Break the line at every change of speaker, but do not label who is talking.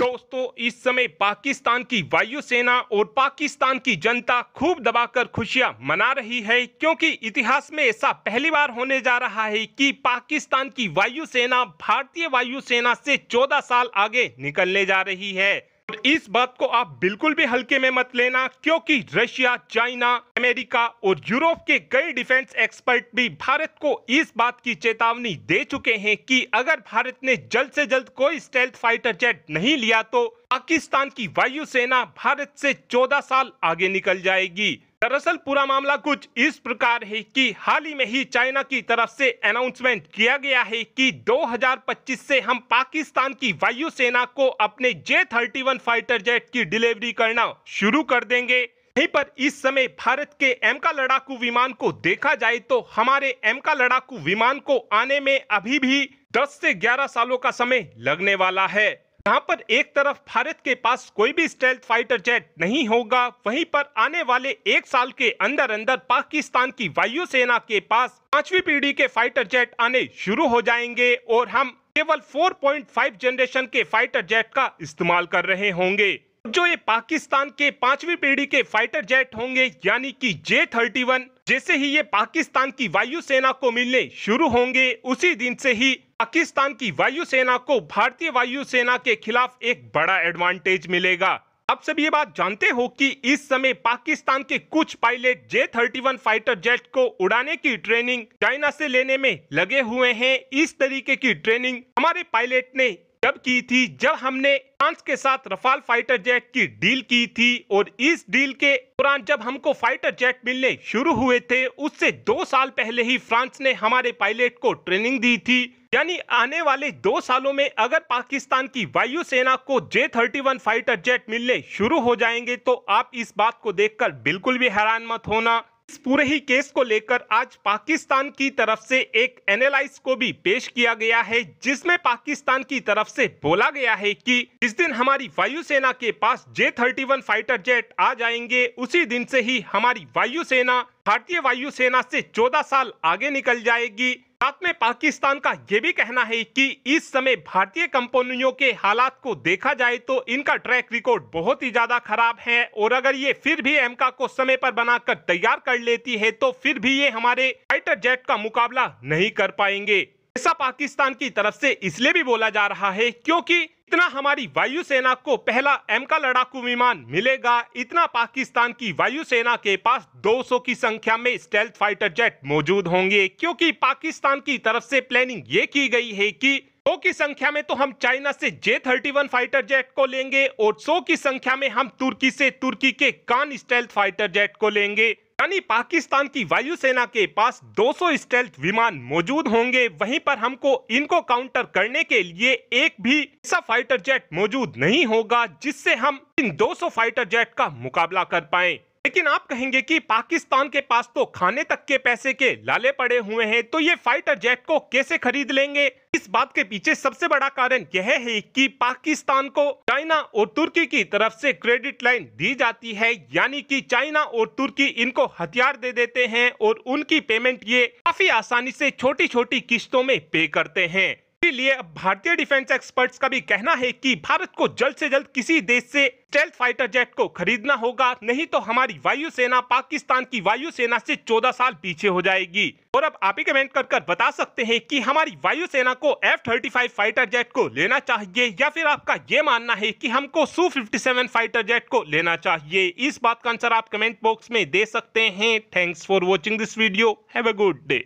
दोस्तों इस समय पाकिस्तान की वायुसेना और पाकिस्तान की जनता खूब दबाकर खुशियां मना रही है क्योंकि इतिहास में ऐसा पहली बार होने जा रहा है कि पाकिस्तान की वायुसेना भारतीय वायुसेना से 14 साल आगे निकलने जा रही है इस बात को आप बिल्कुल भी हल्के में मत लेना क्योंकि रशिया चाइना अमेरिका और यूरोप के कई डिफेंस एक्सपर्ट भी भारत को इस बात की चेतावनी दे चुके हैं कि अगर भारत ने जल्द से जल्द कोई स्टेल्थ फाइटर जेट नहीं लिया तो पाकिस्तान की वायुसेना भारत से 14 साल आगे निकल जाएगी दरअसल पूरा मामला कुछ इस प्रकार है कि हाल ही में ही चाइना की तरफ से अनाउंसमेंट किया गया है कि 2025 से हम पाकिस्तान की वायुसेना को अपने जे थर्टी फाइटर जेट की डिलीवरी करना शुरू कर देंगे यहीं पर इस समय भारत के एम का लड़ाकू विमान को देखा जाए तो हमारे एम का लड़ाकू विमान को आने में अभी भी 10 से 11 सालों का समय लगने वाला है जहां पर एक तरफ भारत के पास कोई भी स्टेल्थ फाइटर जेट नहीं होगा वहीं पर आने वाले एक साल के अंदर अंदर पाकिस्तान की वायुसेना के पास पांचवी पीढ़ी के फाइटर जेट आने शुरू हो जाएंगे और हम केवल 4.5 जनरेशन के फाइटर जेट का इस्तेमाल कर रहे होंगे जो ये पाकिस्तान के पांचवी पीढ़ी के फाइटर जेट होंगे यानी की जे थर्टी वन जैसे ही ये पाकिस्तान की वायुसेना को मिलने शुरू होंगे उसी दिन से ही पाकिस्तान की वायुसेना को भारतीय वायुसेना के खिलाफ एक बड़ा एडवांटेज मिलेगा आप सब ये बात जानते हो कि इस समय पाकिस्तान के कुछ pilot J thirty one fighter jet को उड़ाने की ट्रेनिंग चाइना से लेने में लगे हुए हैं इस तरीके की ट्रेनिंग हमारे पायलट ने जब की थी जब हमने फ्रांस के साथ रफाल फाइटर जेट की डील की थी और इस डील के दौरान जब हमको फाइटर जेट मिलने शुरू हुए थे उससे दो साल पहले ही फ्रांस ने हमारे पायलट को ट्रेनिंग दी थी यानी आने वाले दो सालों में अगर पाकिस्तान की वायुसेना को J thirty one fighter jet मिलने शुरू हो जाएंगे तो आप इस बात को देखकर बिल्कुल भी हैरान मत होना इस पूरे ही केस को लेकर आज पाकिस्तान की तरफ से एक एनालाइज को भी पेश किया गया है जिसमें पाकिस्तान की तरफ से बोला गया है कि जिस दिन हमारी वायुसेना के पास J thirty one fighter jet आ जाएंगे उसी दिन से ही हमारी वायुसेना भारतीय वायुसेना से 14 साल आगे निकल जाएगी साथ में पाकिस्तान का यह भी कहना है कि इस समय भारतीय कंपनियों के हालात को देखा जाए तो इनका ट्रैक रिकॉर्ड बहुत ही ज्यादा खराब है और अगर ये फिर भी एमका को समय पर बनाकर तैयार कर लेती है तो फिर भी ये हमारे फाइटर जेट का मुकाबला नहीं कर पाएंगे ऐसा पाकिस्तान की तरफ से इसलिए भी बोला जा रहा है क्योंकि इतना हमारी वायुसेना को पहला एम का लड़ाकू विमान मिलेगा इतना पाकिस्तान की वायुसेना के पास 200 की संख्या में स्टेल्थ फाइटर जेट मौजूद होंगे क्योंकि पाकिस्तान की तरफ से प्लानिंग ये की गई है कि सौ की संख्या में तो हम चाइना से J thirty one fighter jet को लेंगे और सौ की संख्या में हम तुर्की से तुर्की के कान स्टेल्थ फाइटर जेट को लेंगे यानी पाकिस्तान की वायुसेना के पास 200 स्टेल्थ विमान मौजूद होंगे वहीं पर हमको इनको काउंटर करने के लिए एक भी ऐसा फाइटर जेट मौजूद नहीं होगा जिससे हम इन 200 फाइटर जेट का मुकाबला कर पाए लेकिन आप कहेंगे कि पाकिस्तान के पास तो खाने तक के पैसे के लाले पड़े हुए हैं तो ये फाइटर जेट को कैसे खरीद लेंगे इस बात के पीछे सबसे बड़ा कारण यह है कि पाकिस्तान को चाइना और तुर्की की तरफ से क्रेडिट लाइन दी जाती है यानी कि चाइना और तुर्की इनको हथियार दे देते हैं और उनकी पेमेंट ये काफी आसानी से छोटी छोटी किश्तों में पे करते हैं इसीलिए अब भारतीय डिफेंस एक्सपर्ट्स का भी कहना है कि भारत को जल्द से जल्द किसी देश से स्टेल्थ फाइटर जेट को खरीदना होगा नहीं तो हमारी वायुसेना पाकिस्तान की वायुसेना से 14 साल पीछे हो जाएगी और अब आप ही कमेंट कर कर बता सकते हैं कि हमारी वायुसेना को F thirty five fighter jet को लेना चाहिए या फिर आपका ये मानना है कि हमको Su fifty seven fighter jet को लेना चाहिए इस बात का आंसर आप कमेंट बॉक्स में दे सकते हैं thanks for watching this video have good day